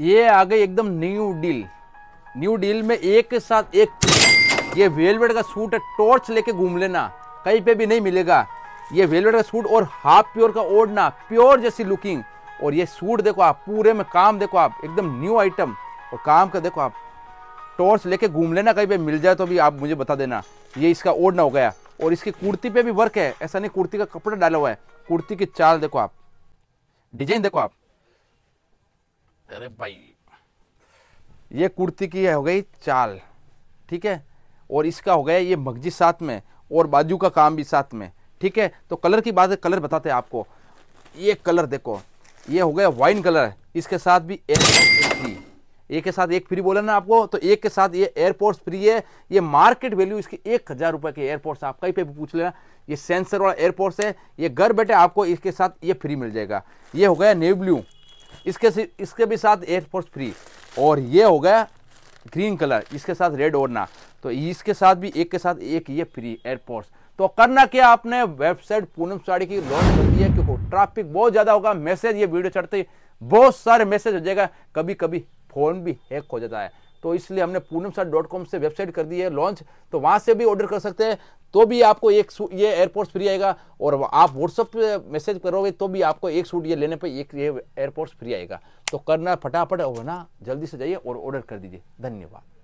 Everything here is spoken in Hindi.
ये आ गई एकदम न्यू डील न्यू डील में एक के साथ एक ये वेलवेट का सूट है टॉर्च लेके घूम लेना कहीं पे भी नहीं मिलेगा ये वेलवेट का सूट और हाफ प्योर का ओढ़ना प्योर जैसी लुकिंग और ये सूट देखो आप पूरे में काम देखो आप एकदम न्यू आइटम और काम का देखो आप टॉर्च लेके घूम लेना कहीं पे मिल जाए तो भी आप मुझे बता देना ये इसका ओढ़ना हो गया और इसकी कुर्ती पे भी वर्क है ऐसा नहीं कुर्ती का कपड़ा डाला हुआ है कुर्ती की चाल देखो आप डिजाइन देखो आप अरे भाई ये कुर्ती की हो गई चाल ठीक है और इसका हो गया ये मगजी साथ में और बाजू का काम भी साथ में ठीक है तो कलर की बात है कलर बताते हैं आपको ये कलर देखो ये हो गया वाइन कलर इसके साथ भी एयर फ्री एक के साथ एक फ्री बोला ना आपको तो एक के साथ ये एयरपोर्ट्स फ्री है ये मार्केट वैल्यू इसकी एक हज़ार रुपये के एयरपोर्ट्स आप कहीं पे भी पूछ लेना ये सेंसर वाला एयरपोर्ट्स है ये घर बैठे आपको इसके साथ ये फ्री मिल जाएगा ये हो गया नेवी इसके इसके भी साथ एयर फोर्स फ्री और ये हो गया ग्रीन कलर इसके साथ रेड ओढ़ना तो इसके साथ भी एक के साथ एक ये फ्री एयरपोर्ट्स तो करना क्या आपने वेबसाइट पूनम साड़ी की लॉन्च कर दी है क्योंकि ट्रैफिक बहुत ज़्यादा होगा मैसेज ये वीडियो चढ़ते बहुत सारे मैसेज हो जाएगा कभी कभी फ़ोन भी हैक हो जाता है तो इसलिए हमने पूनम सर डॉट कॉम से वेबसाइट कर दी है लॉन्च तो वहाँ से भी ऑर्डर कर सकते हैं तो भी आपको एक सूट ये एयरपोर्ट्स फ्री आएगा और आप व्हाट्सअप पे मैसेज करोगे तो भी आपको एक सूट ये लेने पर एक ये एयरपोर्ट्स फ्री आएगा तो करना फटाफट होना जल्दी से जाइए और ऑर्डर कर दीजिए धन्यवाद